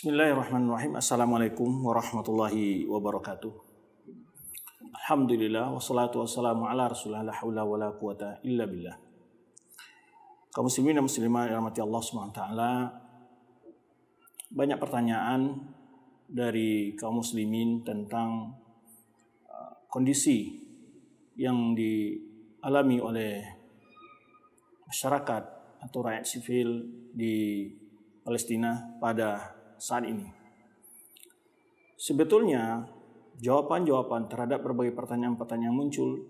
Bismillahirrahmanirrahim. Assalamualaikum warahmatullahi wabarakatuh. Alhamdulillah wassalatu wassalamu ala rasulillah la haula wala quwata illa billah. Kaum muslimin dan muslimat yang dirahmati Allah Subhanahu wa taala. Banyak pertanyaan dari kaum muslimin tentang uh, kondisi yang dialami oleh masyarakat atau rakyat sipil di Palestina pada saat ini. Sebetulnya jawaban-jawaban terhadap berbagai pertanyaan-pertanyaan muncul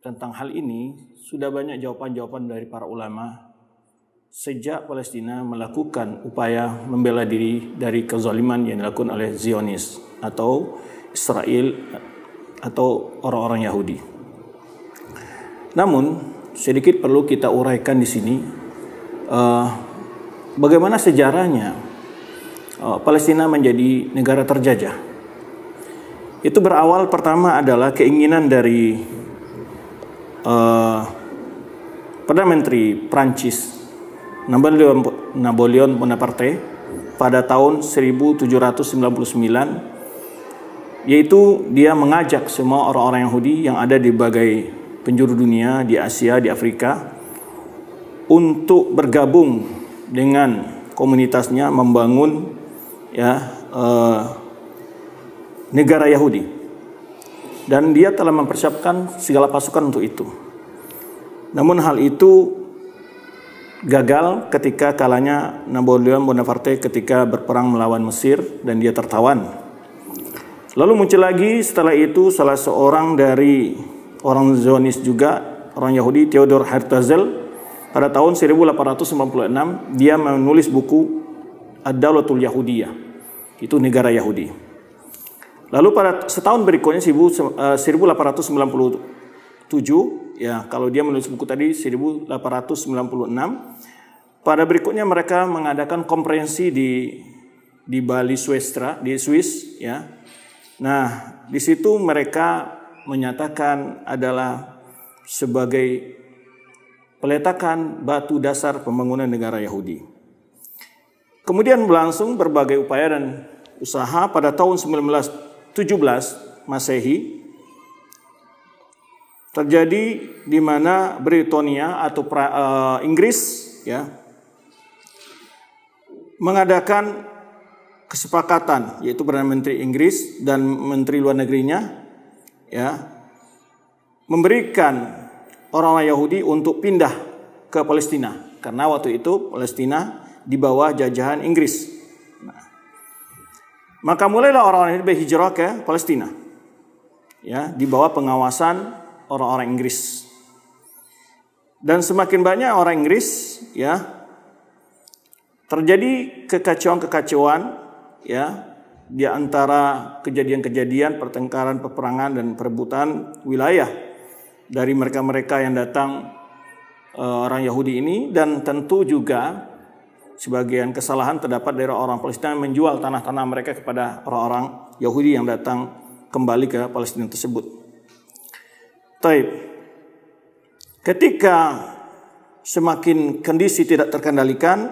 tentang hal ini sudah banyak jawaban-jawaban dari para ulama sejak Palestina melakukan upaya membela diri dari kezaliman yang dilakukan oleh Zionis atau Israel atau orang-orang Yahudi. Namun sedikit perlu kita uraikan di sini uh, bagaimana sejarahnya Eh, Palestina menjadi negara terjajah. Itu berawal pertama adalah keinginan dari uh, Perdana Menteri Prancis Napoleon, Bonaparte pada tahun 1799 yaitu dia mengajak semua orang-orang Yahudi yang ada di berbagai penjuru dunia di Asia, di Afrika untuk bergabung dengan komunitasnya membangun ya uh, negara Yahudi dan dia telah mempersiapkan segala pasukan untuk itu. Namun hal itu gagal ketika kalanya Napoleon Bonaparte ketika berperang melawan Mesir dan dia tertawan. Lalu muncul lagi setelah itu salah seorang dari orang Zionis juga orang Yahudi Theodor Herzl pada tahun 1896 dia menulis buku Ad-Daulatul Yahudiyah. Itu negara Yahudi. Lalu pada setahun berikutnya 1897 eh, ya kalau dia menulis buku tadi 1896 pada berikutnya mereka mengadakan komprehensi di di Bali Swestra di Swiss ya. Nah, di situ mereka menyatakan adalah sebagai peletakan batu dasar pembangunan negara Yahudi. Kemudian berlangsung berbagai upaya dan usaha pada tahun 1917 Masehi terjadi di mana Britania atau pra, uh, Inggris ya mengadakan kesepakatan yaitu Perdana Menteri Inggris dan Menteri Luar Negerinya ya memberikan orang-orang Yahudi untuk pindah ke Palestina karena waktu itu Palestina di bawah jajahan Inggris. Nah, maka mulailah orang-orang ini berhijrah ke Palestina. Ya, di bawah pengawasan orang-orang Inggris. Dan semakin banyak orang Inggris ya terjadi kekacauan-kekacauan ya di antara kejadian-kejadian pertengkaran, peperangan dan perebutan wilayah dari mereka-mereka yang datang eh, orang Yahudi ini dan tentu juga sebagian kesalahan terdapat dari orang Palestina yang menjual tanah-tanah mereka kepada orang-orang Yahudi yang datang kembali ke Palestina tersebut. Taib. Ketika semakin kondisi tidak terkendalikan,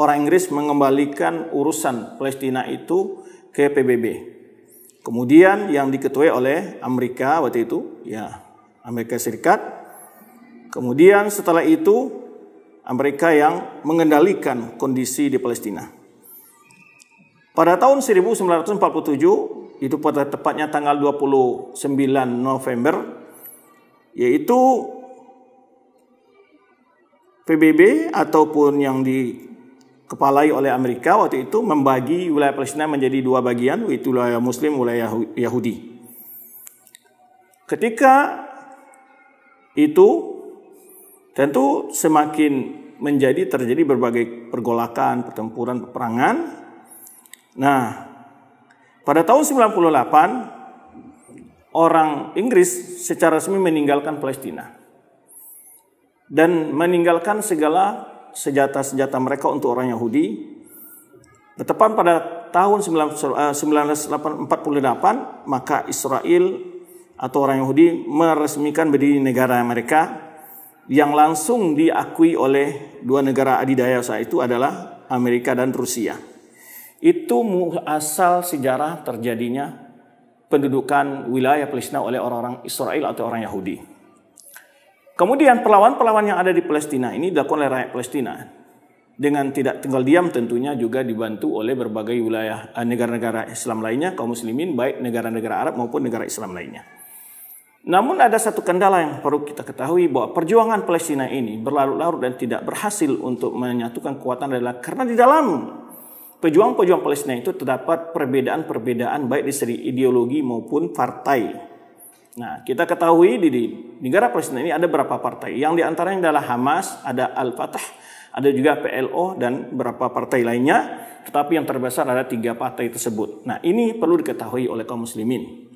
orang Inggris mengembalikan urusan Palestina itu ke PBB. Kemudian yang diketuai oleh Amerika waktu itu, ya Amerika Serikat. Kemudian setelah itu Amerika yang mengendalikan kondisi di Palestina. Pada tahun 1947, itu pada tepatnya tanggal 29 November, yaitu PBB ataupun yang dikepalai oleh Amerika waktu itu membagi wilayah Palestina menjadi dua bagian, yaitu wilayah Muslim, wilayah Yahudi. Ketika itu tentu semakin menjadi terjadi berbagai pergolakan, pertempuran, peperangan. Nah, pada tahun 98 orang Inggris secara resmi meninggalkan Palestina dan meninggalkan segala senjata-senjata mereka untuk orang Yahudi. Tetapi pada tahun 1948 eh, maka Israel atau orang Yahudi meresmikan berdiri negara mereka yang langsung diakui oleh dua negara adidaya saat itu adalah Amerika dan Rusia. Itu asal sejarah terjadinya pendudukan wilayah Palestina oleh orang-orang Israel atau orang Yahudi. Kemudian perlawan-perlawan yang ada di Palestina ini dilakukan oleh rakyat Palestina dengan tidak tinggal diam tentunya juga dibantu oleh berbagai wilayah eh, negara-negara Islam lainnya kaum muslimin baik negara-negara Arab maupun negara Islam lainnya. Namun ada satu kendala yang perlu kita ketahui bahwa perjuangan Palestina ini berlarut-larut dan tidak berhasil untuk menyatukan kekuatan adalah karena di dalam pejuang-pejuang Palestina itu terdapat perbedaan-perbedaan baik di seri ideologi maupun partai. Nah, kita ketahui di, negara Palestina ini ada berapa partai. Yang diantaranya adalah Hamas, ada Al-Fatah, ada juga PLO dan beberapa partai lainnya. Tetapi yang terbesar ada tiga partai tersebut. Nah, ini perlu diketahui oleh kaum muslimin.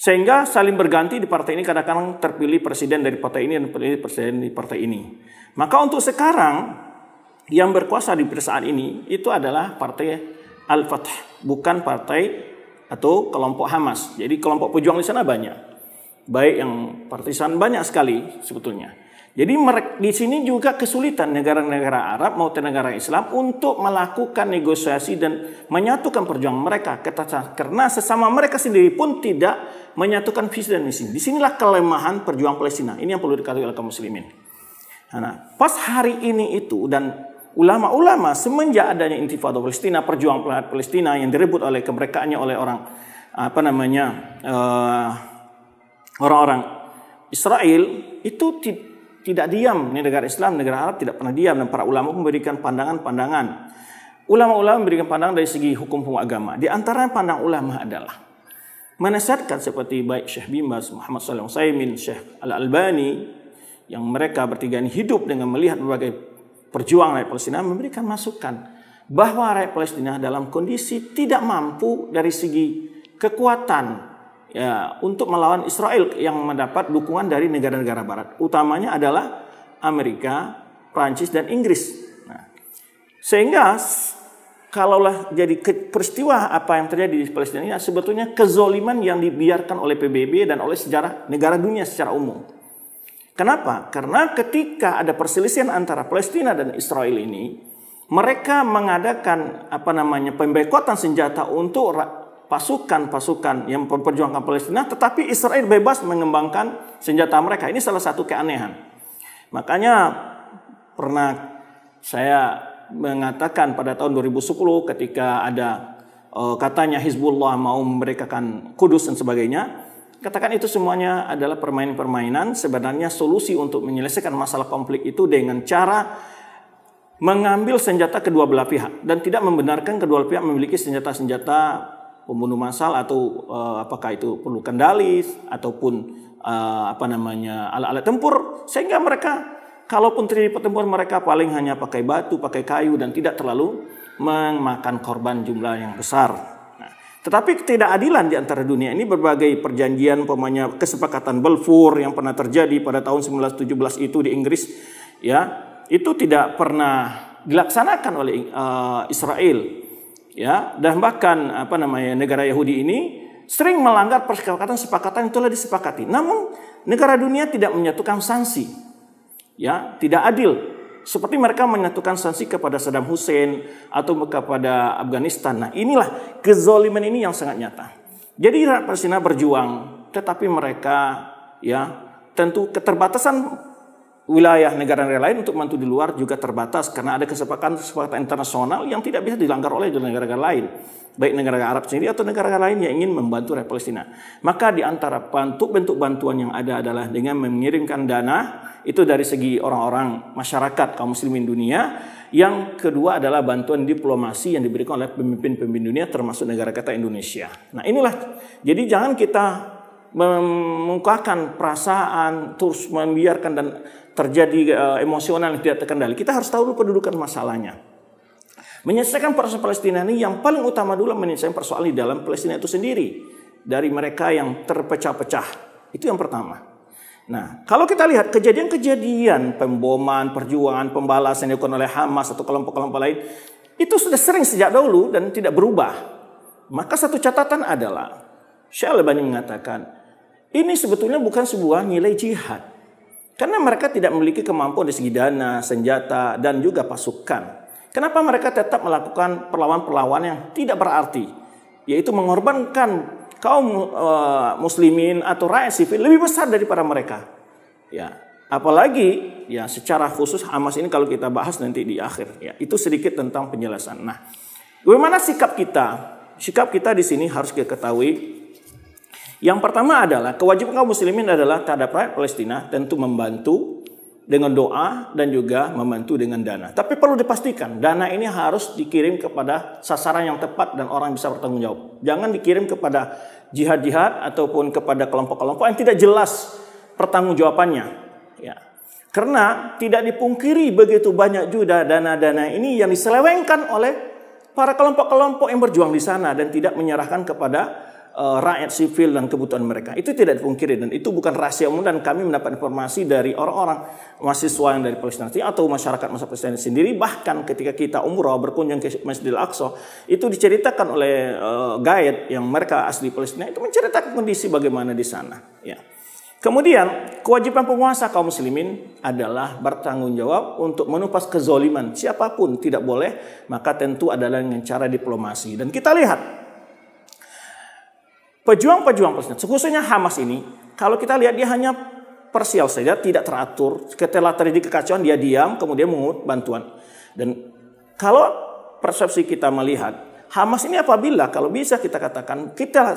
Sehingga saling berganti di partai ini kadang-kadang terpilih presiden dari partai ini dan terpilih presiden di partai ini. Maka untuk sekarang yang berkuasa di perusahaan ini itu adalah partai Al-Fatah, bukan partai atau kelompok Hamas. Jadi kelompok pejuang di sana banyak. Baik yang partisan banyak sekali sebetulnya. Jadi di sini juga kesulitan negara-negara Arab maupun negara Islam untuk melakukan negosiasi dan menyatukan perjuangan mereka karena sesama mereka sendiri pun tidak menyatukan visi dan misi. Disinilah kelemahan perjuangan Palestina. Ini yang perlu diketahui oleh kaum muslimin. Nah, nah pas hari ini itu dan ulama-ulama semenjak adanya intifada Palestina, perjuangan Palestina yang direbut oleh kemerekaannya oleh orang apa namanya eh, orang-orang uh, Israel itu tidak diam. Ini negara Islam, negara Arab tidak pernah diam. Dan para ulama memberikan pandangan-pandangan. Ulama-ulama memberikan pandangan dari segi hukum-hukum agama. Di antara pandang ulama adalah menasihatkan seperti baik Syekh Bimbas, Muhammad SAW, Saimin, Syekh Al-Albani yang mereka bertiga ini hidup dengan melihat berbagai perjuangan rakyat Palestina memberikan masukan bahwa rakyat Palestina dalam kondisi tidak mampu dari segi kekuatan ya untuk melawan Israel yang mendapat dukungan dari negara-negara barat. Utamanya adalah Amerika, Prancis dan Inggris. Nah, sehingga kalaulah jadi peristiwa apa yang terjadi di Palestina ini sebetulnya kezoliman yang dibiarkan oleh PBB dan oleh sejarah negara dunia secara umum. Kenapa? Karena ketika ada perselisihan antara Palestina dan Israel ini, mereka mengadakan apa namanya pembekotan senjata untuk pasukan-pasukan yang memperjuangkan Palestina, tetapi Israel bebas mengembangkan senjata mereka. Ini salah satu keanehan. Makanya pernah saya mengatakan pada tahun 2010 ketika ada eh, katanya Hizbullah mau memberikan Kudus dan sebagainya, katakan itu semuanya adalah permainan-permainan. Sebenarnya solusi untuk menyelesaikan masalah konflik itu dengan cara mengambil senjata kedua belah pihak dan tidak membenarkan kedua belah pihak memiliki senjata-senjata pembunuh massal atau uh, apakah itu perlu kendali ataupun uh, apa namanya alat-alat tempur sehingga mereka kalaupun terjadi pertempuran mereka paling hanya pakai batu, pakai kayu dan tidak terlalu memakan korban jumlah yang besar. Nah, tetapi ketidakadilan di antara dunia ini berbagai perjanjian pemanya kesepakatan Balfour yang pernah terjadi pada tahun 1917 itu di Inggris ya, itu tidak pernah dilaksanakan oleh uh, Israel ya dan bahkan apa namanya negara Yahudi ini sering melanggar persekatan sepakatan yang telah disepakati. Namun negara dunia tidak menyatukan sanksi. Ya, tidak adil. Seperti mereka menyatukan sanksi kepada Saddam Hussein atau kepada Afghanistan. Nah, inilah kezoliman ini yang sangat nyata. Jadi Irak Palestina berjuang, tetapi mereka ya tentu keterbatasan wilayah negara-negara lain untuk membantu di luar juga terbatas karena ada kesepakatan-kesepakatan internasional yang tidak bisa dilanggar oleh negara-negara lain baik negara Arab sendiri atau negara-negara lain yang ingin membantu rakyat Palestina. Maka di antara bentuk-bentuk bantuan yang ada adalah dengan mengirimkan dana itu dari segi orang-orang masyarakat kaum muslimin dunia. Yang kedua adalah bantuan diplomasi yang diberikan oleh pemimpin-pemimpin dunia termasuk negara kata Indonesia. Nah inilah, jadi jangan kita mengungkapkan perasaan terus membiarkan dan terjadi uh, emosional yang tidak terkendali. Kita harus tahu dulu kedudukan masalahnya. Menyelesaikan persoalan Palestina ini yang paling utama dulu menyelesaikan persoalan di dalam Palestina itu sendiri dari mereka yang terpecah-pecah. Itu yang pertama. Nah, kalau kita lihat kejadian-kejadian pemboman, perjuangan, pembalasan yang dilakukan oleh Hamas atau kelompok-kelompok lain, itu sudah sering sejak dahulu dan tidak berubah. Maka satu catatan adalah, Syekh mengatakan, ini sebetulnya bukan sebuah nilai jihad. Karena mereka tidak memiliki kemampuan di segi dana, senjata, dan juga pasukan. Kenapa mereka tetap melakukan perlawanan-perlawanan yang tidak berarti? Yaitu mengorbankan kaum e, muslimin atau rakyat sipil lebih besar daripada mereka. Ya, apalagi ya secara khusus Hamas ini kalau kita bahas nanti di akhir ya. Itu sedikit tentang penjelasan. Nah, bagaimana sikap kita? Sikap kita di sini harus kita ketahui yang pertama adalah kewajiban kaum muslimin adalah terhadap rakyat Palestina tentu membantu dengan doa dan juga membantu dengan dana. Tapi perlu dipastikan dana ini harus dikirim kepada sasaran yang tepat dan orang yang bisa bertanggung jawab. Jangan dikirim kepada jihad-jihad ataupun kepada kelompok-kelompok yang tidak jelas pertanggungjawabannya. Ya. Karena tidak dipungkiri begitu banyak juga dana-dana ini yang diselewengkan oleh para kelompok-kelompok yang berjuang di sana dan tidak menyerahkan kepada uh, rakyat sipil dan kebutuhan mereka. Itu tidak dipungkiri dan itu bukan rahasia umum dan kami mendapat informasi dari orang-orang mahasiswa yang dari Palestina atau masyarakat masa Palestina sendiri bahkan ketika kita umroh berkunjung ke Masjidil Aqsa itu diceritakan oleh uh, guide yang mereka asli Palestina itu menceritakan kondisi bagaimana di sana ya. Kemudian kewajiban penguasa kaum muslimin adalah bertanggung jawab untuk menumpas kezoliman siapapun tidak boleh maka tentu adalah dengan cara diplomasi dan kita lihat Pejuang-pejuang Palestina, khususnya Hamas ini, kalau kita lihat dia hanya parsial saja, tidak teratur. Setelah terjadi kekacauan, dia diam, kemudian mengut bantuan. Dan kalau persepsi kita melihat, Hamas ini apabila kalau bisa kita katakan kita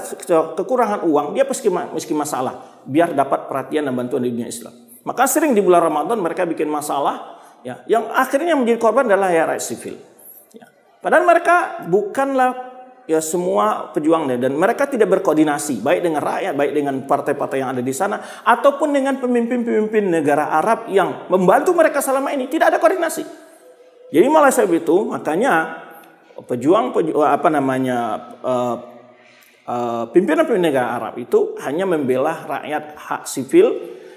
kekurangan uang, dia meski, meski masalah, biar dapat perhatian dan bantuan di dunia Islam. Maka sering di bulan Ramadan mereka bikin masalah, ya, yang akhirnya menjadi korban adalah rakyat sipil. Ya. Padahal mereka bukanlah ya semua pejuangnya dan mereka tidak berkoordinasi baik dengan rakyat baik dengan partai-partai yang ada di sana ataupun dengan pemimpin-pemimpin negara Arab yang membantu mereka selama ini tidak ada koordinasi. Jadi malah saya itu makanya pejuang, pejuang eh, apa namanya uh, uh, pimpinan-pimpinan negara Arab itu hanya membela rakyat hak sipil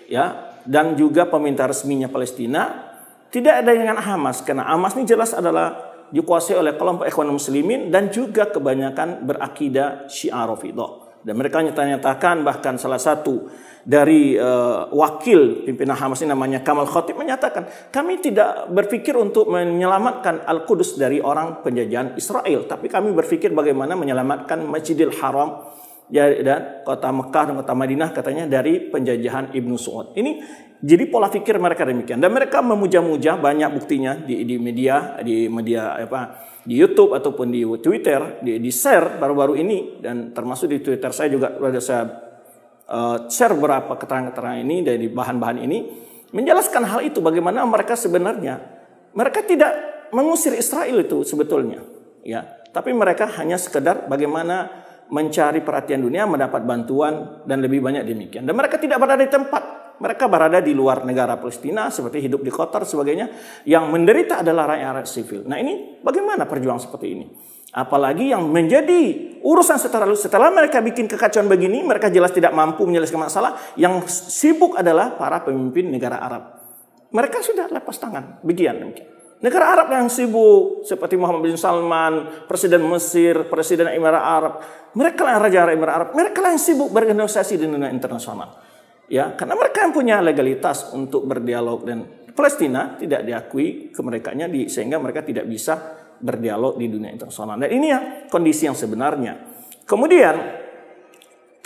ya dan juga peminta resminya Palestina tidak ada dengan Hamas karena Hamas ini jelas adalah dikuasai oleh kelompok ikhwan muslimin dan juga kebanyakan berakidah Syiah Dan mereka menyatakan nyatakan bahkan salah satu dari uh, wakil pimpinan Hamas ini namanya Kamal Khatib menyatakan, kami tidak berpikir untuk menyelamatkan Al-Qudus dari orang penjajahan Israel, tapi kami berpikir bagaimana menyelamatkan Masjidil Haram ya, dan ya, kota Mekah dan kota Madinah katanya dari penjajahan Ibnu Suud. Ini jadi pola pikir mereka demikian dan mereka memuja-muja banyak buktinya di, di media di media apa di YouTube ataupun di Twitter di, di share baru-baru ini dan termasuk di Twitter saya juga sudah saya uh, share beberapa keterangan-keterangan ini dari bahan-bahan ini menjelaskan hal itu bagaimana mereka sebenarnya mereka tidak mengusir Israel itu sebetulnya ya tapi mereka hanya sekedar bagaimana mencari perhatian dunia, mendapat bantuan, dan lebih banyak demikian. Dan mereka tidak berada di tempat. Mereka berada di luar negara Palestina, seperti hidup di kotor sebagainya. Yang menderita adalah rakyat sipil. Nah ini bagaimana perjuangan seperti ini? Apalagi yang menjadi urusan setelah setelah mereka bikin kekacauan begini, mereka jelas tidak mampu menyelesaikan masalah. Yang sibuk adalah para pemimpin negara Arab. Mereka sudah lepas tangan, begian mungkin. Negara Arab yang sibuk seperti Muhammad bin Salman, Presiden Mesir, Presiden Emirat Arab. Mereka lah raja Emirat Arab. Mereka lah yang sibuk bernegosiasi di dunia internasional. Ya, karena mereka yang punya legalitas untuk berdialog dan Palestina tidak diakui mereka di, sehingga mereka tidak bisa berdialog di dunia internasional. Dan ini ya kondisi yang sebenarnya. Kemudian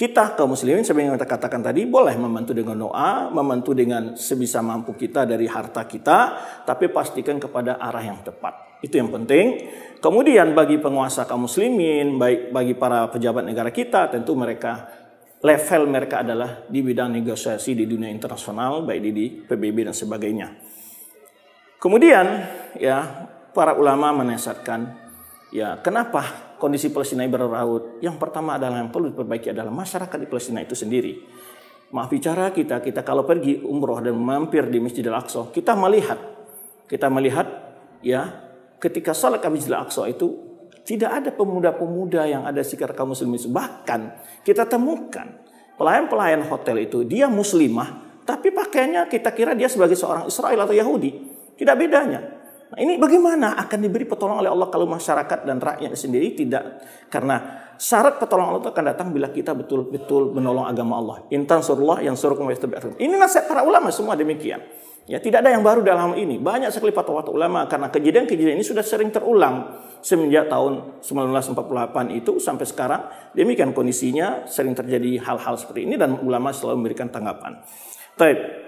kita kaum muslimin seperti yang kita katakan tadi boleh membantu dengan doa, membantu dengan sebisa mampu kita dari harta kita, tapi pastikan kepada arah yang tepat. Itu yang penting. Kemudian bagi penguasa kaum muslimin, baik bagi para pejabat negara kita, tentu mereka level mereka adalah di bidang negosiasi di dunia internasional, baik di, PBB dan sebagainya. Kemudian ya para ulama menyesatkan, ya kenapa kondisi Palestina berlaut. Yang pertama adalah yang perlu diperbaiki adalah masyarakat di Palestina itu sendiri. Maaf bicara kita, kita kalau pergi umroh dan mampir di Masjidil Aqsa, kita melihat, kita melihat ya ketika sholat di Masjidil Aqsa itu tidak ada pemuda-pemuda yang ada sikap kaum muslimin. Bahkan kita temukan pelayan-pelayan hotel itu dia muslimah tapi pakaiannya kita kira dia sebagai seorang Israel atau Yahudi. Tidak bedanya. Nah, ini bagaimana akan diberi pertolongan oleh Allah kalau masyarakat dan rakyat sendiri tidak? Karena syarat pertolongan Allah itu akan datang bila kita betul-betul menolong agama Allah. Intan surullah yang suruh Ini nasihat para ulama semua demikian. Ya, tidak ada yang baru dalam ini. Banyak sekali fatwa ulama karena kejadian-kejadian ini sudah sering terulang semenjak tahun 1948 itu sampai sekarang. Demikian kondisinya sering terjadi hal-hal seperti ini dan ulama selalu memberikan tanggapan. Tapi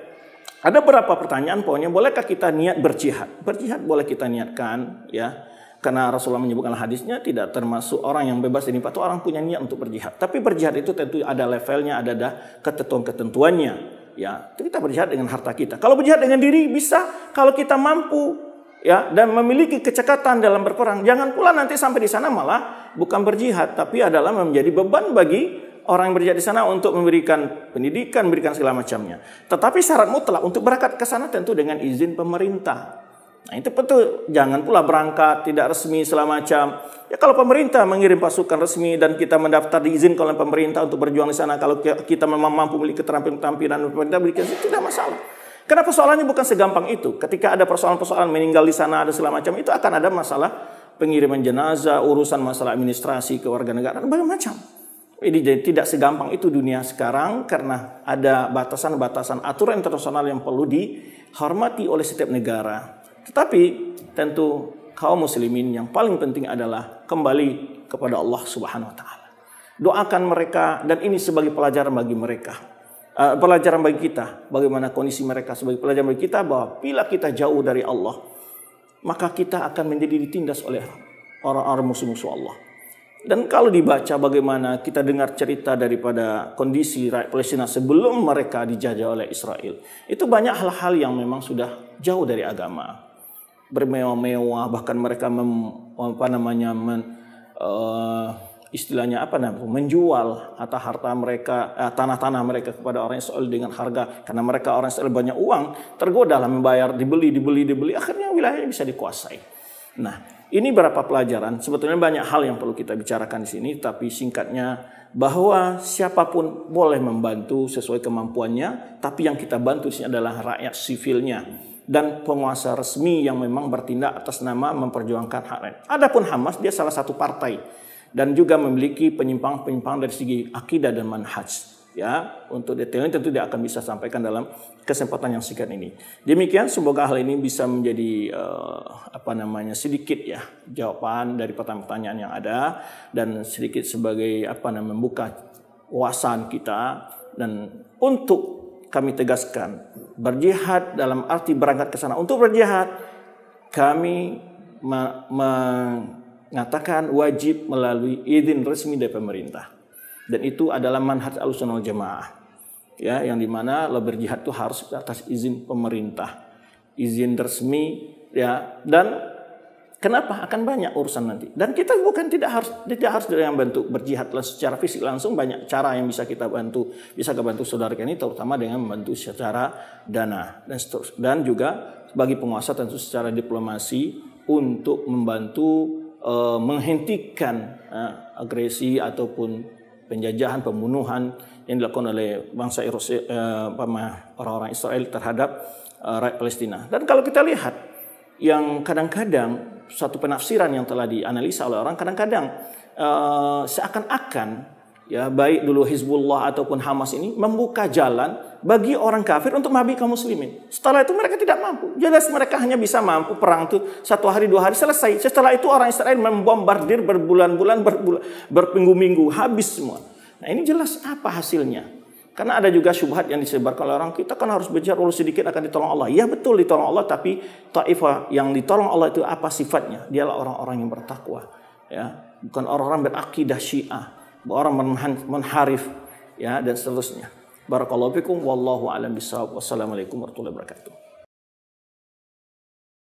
ada berapa pertanyaan pokoknya bolehkah kita niat berjihad? Berjihad boleh kita niatkan ya. Karena Rasulullah menyebutkan hadisnya tidak termasuk orang yang bebas pak. Tuh orang punya niat untuk berjihad. Tapi berjihad itu tentu ada levelnya, ada dah ketentuan-ketentuannya. Ya, kita berjihad dengan harta kita. Kalau berjihad dengan diri bisa kalau kita mampu ya dan memiliki kecekatan dalam berperang. Jangan pula nanti sampai di sana malah bukan berjihad tapi adalah menjadi beban bagi orang yang bekerja di sana untuk memberikan pendidikan, memberikan segala macamnya. Tetapi syarat mutlak untuk berangkat ke sana tentu dengan izin pemerintah. Nah itu betul, jangan pula berangkat tidak resmi segala macam. Ya kalau pemerintah mengirim pasukan resmi dan kita mendaftar diizinkan oleh pemerintah untuk berjuang di sana, kalau kita memang mampu memiliki keterampilan-keterampilan pemerintah berikan itu tidak masalah. Karena persoalannya bukan segampang itu. Ketika ada persoalan-persoalan meninggal di sana ada segala macam, itu akan ada masalah pengiriman jenazah, urusan masalah administrasi ke warga negara, banyak macam. Ini jadi tidak segampang itu dunia sekarang karena ada batasan-batasan aturan internasional yang perlu dihormati oleh setiap negara. Tetapi tentu kaum muslimin yang paling penting adalah kembali kepada Allah Subhanahu wa taala. Doakan mereka dan ini sebagai pelajaran bagi mereka. Uh, pelajaran bagi kita bagaimana kondisi mereka sebagai pelajaran bagi kita bahwa bila kita jauh dari Allah maka kita akan menjadi ditindas oleh orang-orang musuh-musuh Allah. Dan kalau dibaca bagaimana kita dengar cerita daripada kondisi rakyat Palestina sebelum mereka dijajah oleh Israel, itu banyak hal-hal yang memang sudah jauh dari agama. Bermewah-mewah, bahkan mereka mem, apa namanya men, uh, istilahnya apa namanya menjual harta harta mereka eh, tanah-tanah mereka kepada orang Israel dengan harga karena mereka orang Israel banyak uang tergoda lah membayar dibeli dibeli dibeli akhirnya wilayahnya bisa dikuasai. Nah, ini berapa pelajaran? Sebetulnya banyak hal yang perlu kita bicarakan di sini, tapi singkatnya bahwa siapapun boleh membantu sesuai kemampuannya, tapi yang kita bantu di sini adalah rakyat sipilnya dan penguasa resmi yang memang bertindak atas nama memperjuangkan hak rakyat. Adapun Hamas dia salah satu partai dan juga memiliki penyimpang-penyimpang dari segi akidah dan manhaj ya untuk detailnya tentu dia akan bisa sampaikan dalam kesempatan yang singkat ini. Demikian semoga hal ini bisa menjadi uh, apa namanya sedikit ya jawaban dari pertanyaan-pertanyaan yang ada dan sedikit sebagai apa namanya membuka wawasan kita dan untuk kami tegaskan berjihad dalam arti berangkat ke sana untuk berjihad kami mengatakan wajib melalui izin resmi dari pemerintah. Dan itu adalah manhaj al-sunnah jamaah. Ya, yang dimana lo berjihad itu harus atas izin pemerintah. Izin resmi ya dan Kenapa? Akan banyak urusan nanti. Dan kita bukan tidak harus tidak harus dari yang bantu berjihad secara fisik langsung banyak cara yang bisa kita bantu. Bisa kita bantu saudara ini terutama dengan membantu secara dana dan Dan juga bagi penguasa tentu secara diplomasi untuk membantu eh, menghentikan eh, agresi ataupun penjajahan, pembunuhan yang dilakukan oleh bangsa eh, orang-orang Israel terhadap eh, rakyat Palestina. Dan kalau kita lihat yang kadang-kadang satu penafsiran yang telah dianalisa oleh orang kadang-kadang eh, seakan-akan ya baik dulu Hizbullah ataupun Hamas ini membuka jalan bagi orang kafir untuk menghabisi kaum muslimin. Setelah itu mereka tidak mampu. Jelas mereka hanya bisa mampu perang itu satu hari dua hari selesai. Setelah itu orang Israel membombardir berbulan-bulan berbulan, berminggu-minggu habis semua. Nah ini jelas apa hasilnya? Karena ada juga syubhat yang disebarkan oleh orang kita kan harus belajar ulus sedikit akan ditolong Allah. Ya betul ditolong Allah tapi taifah yang ditolong Allah itu apa sifatnya? Dialah orang-orang yang bertakwa. Ya, bukan orang-orang berakidah Syiah orang menharif ya dan seterusnya. Barakallahu fikum wallahu alam bisawab. Wassalamualaikum warahmatullahi wabarakatuh.